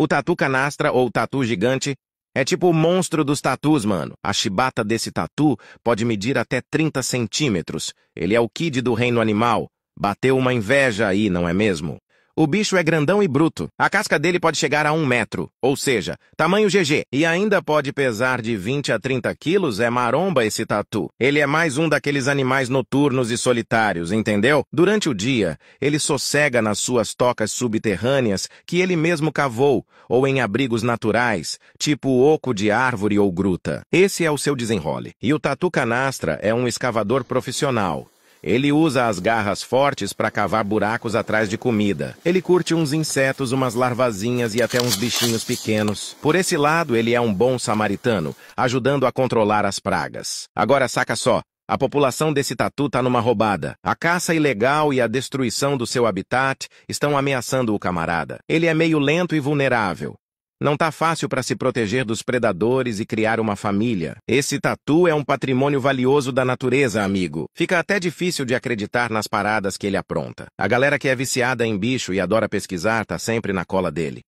O tatu canastra ou tatu gigante é tipo o monstro dos tatus, mano. A chibata desse tatu pode medir até 30 centímetros. Ele é o Kid do reino animal. Bateu uma inveja aí, não é mesmo? O bicho é grandão e bruto. A casca dele pode chegar a um metro, ou seja, tamanho GG. E ainda pode pesar de 20 a 30 quilos, é maromba esse tatu. Ele é mais um daqueles animais noturnos e solitários, entendeu? Durante o dia, ele sossega nas suas tocas subterrâneas que ele mesmo cavou, ou em abrigos naturais, tipo oco de árvore ou gruta. Esse é o seu desenrole. E o tatu canastra é um escavador profissional. Ele usa as garras fortes para cavar buracos atrás de comida. Ele curte uns insetos, umas larvazinhas e até uns bichinhos pequenos. Por esse lado, ele é um bom samaritano, ajudando a controlar as pragas. Agora saca só, a população desse tatu está numa roubada. A caça ilegal e a destruição do seu habitat estão ameaçando o camarada. Ele é meio lento e vulnerável. Não tá fácil para se proteger dos predadores e criar uma família. Esse tatu é um patrimônio valioso da natureza, amigo. Fica até difícil de acreditar nas paradas que ele apronta. A galera que é viciada em bicho e adora pesquisar tá sempre na cola dele.